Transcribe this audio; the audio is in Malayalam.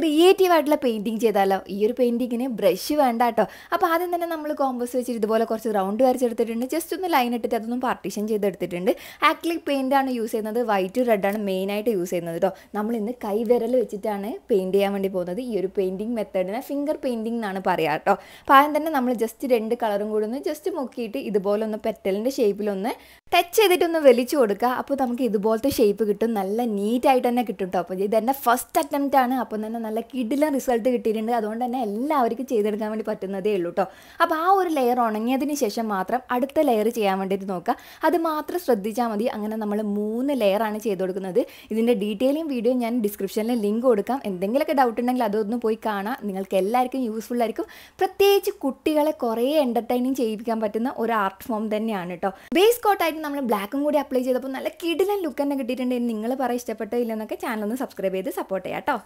ക്രിയേറ്റീവ് ആയിട്ടുള്ള പെയിൻറ്റിങ് ചെയ്താലോ ഈ ഒരു പെയിൻറ്റിങ്ങിന് ബ്രഷ് വേണ്ട കേട്ടോ അപ്പോൾ ആദ്യം തന്നെ നമ്മൾ കോമ്പസ് വെച്ചിട്ട് ഇതുപോലെ കുറച്ച് റൗണ്ട് വരച്ചെടുത്തിട്ടുണ്ട് ജസ്റ്റ് ഒന്ന് ലൈൻ ഇട്ടിട്ട് അതൊന്നും പാർട്ടീഷൻ ചെയ്തെടുത്തിട്ടുണ്ട് ആക്ലിക് പെയിൻ്റ് ആണ് യൂസ് ചെയ്യുന്നത് വൈറ്റ് റെഡാണ് മെയിനായിട്ട് യൂസ് ചെയ്യുന്നത് കേട്ടോ നമ്മൾ ഇന്ന് കൈവിരൽ വെച്ചിട്ടാണ് പെയിൻറ്റ് ചെയ്യാൻ വേണ്ടി പോകുന്നത് ഈ ഒരു പെയിൻറ്റിങ് മെത്തേഡിനെ ഫിംഗർ പെയിൻറ്റിംഗ് എന്നാണ് പറയുക കേട്ടോ അപ്പോൾ ആദ്യം തന്നെ നമ്മൾ ജസ്റ്റ് രണ്ട് കളറും കൂടെ ഒന്ന് ജസ്റ്റ് മുക്കിയിട്ട് ഇതുപോലെ ഒന്ന് പെറ്റലിൻ്റെ ഷേപ്പിലൊന്ന് ടച്ച് ചെയ്തിട്ടൊന്ന് വലിച്ചു കൊടുക്കുക അപ്പോൾ നമുക്ക് ഇതുപോലത്തെ ഷേപ്പ് കിട്ടും നല്ല നീറ്റായിട്ട് തന്നെ കിട്ടും കേട്ടോ അപ്പോൾ ഇതെൻ്റെ ഫസ്റ്റ് അറ്റംപ്റ്റ് ആണ് അപ്പം തന്നെ നല്ല കിടില റിസൾട്ട് കിട്ടിയിട്ടുണ്ട് അതുകൊണ്ട് തന്നെ എല്ലാവർക്കും ചെയ്തെടുക്കാൻ വേണ്ടി പറ്റുന്നതേ ഉള്ളൂ കേട്ടോ അപ്പോൾ ആ ഒരു ലെയർ ഉണങ്ങിയതിന് ശേഷം മാത്രം അടുത്ത ലെയർ ചെയ്യാൻ വേണ്ടിയിട്ട് നോക്കുക അത് മാത്രം ശ്രദ്ധിച്ചാൽ മതി അങ്ങനെ നമ്മൾ മൂന്ന് ലെയറാണ് ചെയ്ത് കൊടുക്കുന്നത് ഇതിൻ്റെ ഡീറ്റെയിലും വീഡിയോ ഞാൻ ഡിസ്ക്രിപ്ഷനിൽ ലിങ്ക് കൊടുക്കാം എന്തെങ്കിലുമൊക്കെ ഡൗട്ട് ഉണ്ടെങ്കിൽ അതൊന്ന് പോയി കാണാം നിങ്ങൾക്ക് എല്ലാവർക്കും യൂസ്ഫുൾ ആയിരിക്കും പ്രത്യേകിച്ച് കുട്ടികളെ കുറേ എൻ്റർടൈനിങ് ചെയ്യിപ്പിക്കാൻ പറ്റുന്ന ഒരു ആർട്ട് ഫോം തന്നെയാണ് കേട്ടോ ബേസ് കോട്ടായിട്ട് നമ്മൾ ബ്ലാക്കും കൂടി അപ്ലൈ ചെയ്തപ്പോൾ നല്ല കിടിലൻ ലുക്ക് തന്നെ കിട്ടിയിട്ടുണ്ട് നിങ്ങൾ പറയാൻ ഇഷ്ടപ്പെട്ടോ ഇല്ലെന്നൊക്കെ ചാനൽ ഒന്ന് സബ്സ്ക്രൈബ് ചെയ്ത് സപ്പോർട്ട് ചെയ്യാം കേട്ടോ